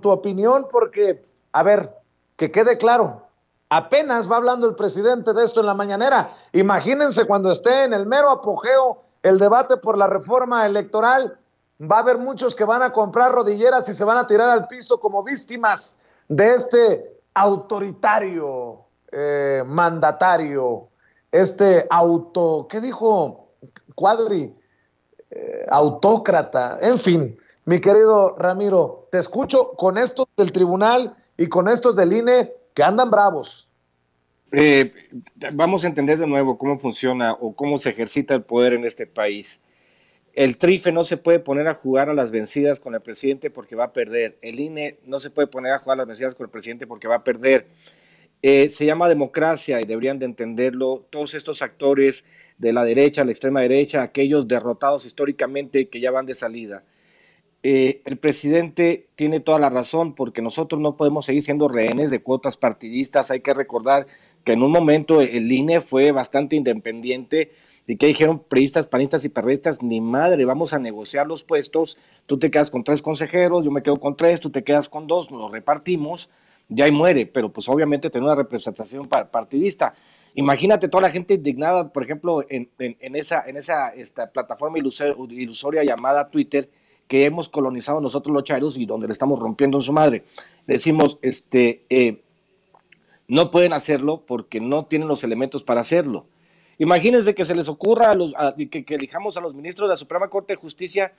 tu opinión porque, a ver, que quede claro, apenas va hablando el presidente de esto en la mañanera. Imagínense cuando esté en el mero apogeo el debate por la reforma electoral, va a haber muchos que van a comprar rodilleras y se van a tirar al piso como víctimas de este autoritario eh, mandatario, este auto, ¿qué dijo Cuadri? Eh, autócrata, en fin. Mi querido Ramiro, te escucho con estos del tribunal y con estos del INE que andan bravos. Eh, vamos a entender de nuevo cómo funciona o cómo se ejercita el poder en este país. El Trife no se puede poner a jugar a las vencidas con el presidente porque va a perder. El INE no se puede poner a jugar a las vencidas con el presidente porque va a perder. Eh, se llama democracia y deberían de entenderlo todos estos actores de la derecha, la extrema derecha, aquellos derrotados históricamente que ya van de salida. Eh, el presidente tiene toda la razón porque nosotros no podemos seguir siendo rehenes de cuotas partidistas. Hay que recordar que en un momento el INE fue bastante independiente y que dijeron priistas, panistas y perristas, ni madre, vamos a negociar los puestos, tú te quedas con tres consejeros, yo me quedo con tres, tú te quedas con dos, nos los repartimos, ya ahí muere, pero pues obviamente tener una representación partidista. Imagínate toda la gente indignada, por ejemplo, en, esa, esta plataforma ilusoria llamada Twitter, que hemos colonizado nosotros los chairos y donde le estamos rompiendo en su madre. Decimos, este, eh, no pueden hacerlo porque no tienen los elementos para hacerlo. Imagínense que se les ocurra a los, que, elijamos a los ministros de la Suprema Corte de Justicia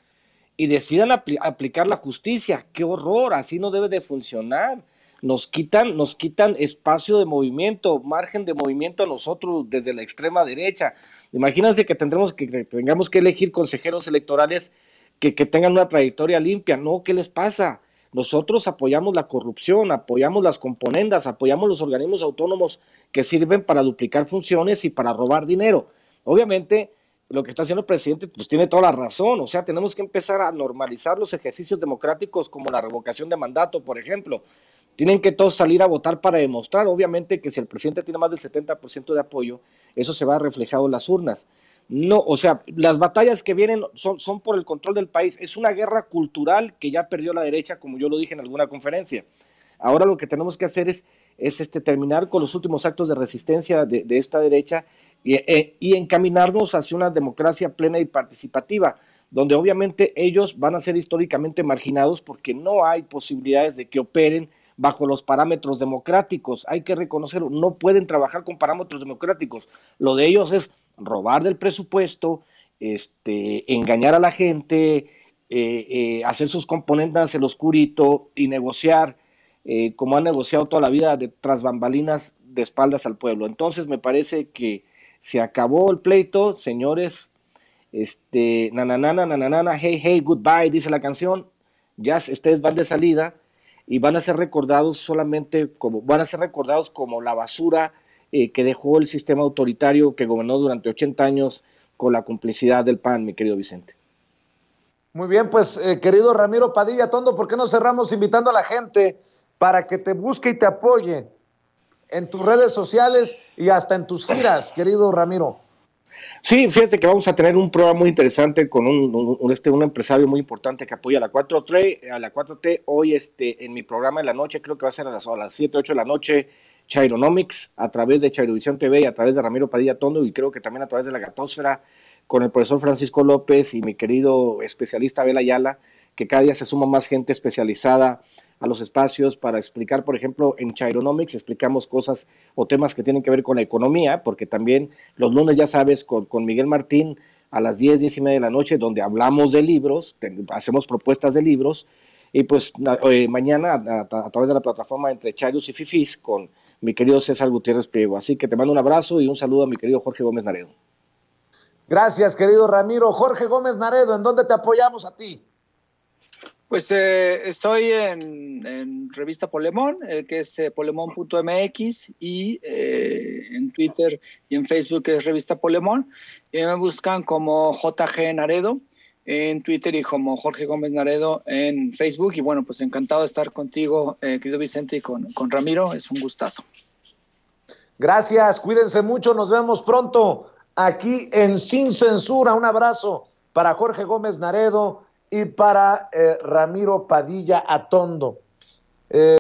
y decidan aplicar la justicia. ¡Qué horror! Así no debe de funcionar. Nos quitan, nos quitan espacio de movimiento, margen de movimiento a nosotros desde la extrema derecha. Imagínense que tendremos que tengamos que elegir consejeros electorales que, tengan una trayectoria limpia. No, ¿qué les pasa? Nosotros apoyamos la corrupción, apoyamos las componendas, apoyamos los organismos autónomos que sirven para duplicar funciones y para robar dinero. Obviamente, lo que está haciendo el presidente pues tiene toda la razón, o sea, tenemos que empezar a normalizar los ejercicios democráticos como la revocación de mandato, por ejemplo. Tienen que todos salir a votar para demostrar, obviamente, que si el presidente tiene más del 70% de apoyo, eso se va a reflejado en las urnas. No, o sea, las batallas que vienen son, son por el control del país. Es una guerra cultural que ya perdió la derecha, como yo lo dije en alguna conferencia. Ahora lo que tenemos que hacer es, es este, terminar con los últimos actos de resistencia de, esta derecha y, eh, y, encaminarnos hacia una democracia plena y participativa, donde obviamente ellos van a ser históricamente marginados porque no hay posibilidades de que operen bajo los parámetros democráticos. Hay que reconocerlo, no pueden trabajar con parámetros democráticos. Lo de ellos es robar del presupuesto, este, engañar a la gente, eh, eh, hacer sus componentes el oscurito y negociar eh, como han negociado toda la vida de, tras bambalinas de espaldas al pueblo. Entonces me parece que se acabó el pleito, señores. Este, nananana, nananana, hey, hey, goodbye, dice la canción. Ya ustedes van de salida y van a ser recordados solamente como, van a ser recordados como la basura eh, que dejó el sistema autoritario que gobernó durante 80 años con la complicidad del PAN, mi querido Vicente. Muy bien, pues eh, querido Ramiro Padilla Tondo, ¿por qué no cerramos invitando a la gente para que te busque y te apoye en tus redes sociales y hasta en tus giras, querido Ramiro? Sí, fíjate que vamos a tener un programa muy interesante con un, este, un empresario muy importante que apoya a la 4T. A la 4T hoy este, en mi programa de la noche, creo que va a ser a las, a las 7, 8 de la noche, Chironomics, a través de Chairovisión TV y a través de Ramiro Padilla Tondo y creo que también a través de la Gatósfera, con el profesor Francisco López y mi querido especialista Abel Ayala, que cada día se suma más gente especializada a los espacios para explicar, por ejemplo, en Chironomics explicamos cosas o temas que tienen que ver con la economía, porque también los lunes, ya sabes, con, Miguel Martín a las 10, 10 y media de la noche, donde hablamos de libros, hacemos propuestas de libros, y pues eh, mañana a, través de la plataforma entre Charios y Fifis con mi querido César Gutiérrez Piego. Así que te mando un abrazo y un saludo a mi querido Jorge Gómez Naredo. Gracias, querido Ramiro. Jorge Gómez Naredo, ¿en dónde te apoyamos a ti? Pues eh, estoy en, revista Polemón, eh, que es eh, polemón.mx, y en Twitter y en Facebook es revista Polemón. me buscan como JG Naredo en Twitter y como Jorge Gómez Naredo en Facebook. Y bueno, pues encantado de estar contigo, querido Vicente, y con, con Ramiro. Es un gustazo. Gracias, cuídense mucho, nos vemos pronto aquí en Sin Censura. Un abrazo para Jorge Gómez Naredo y para eh, Ramiro Padilla Atondo. Eh,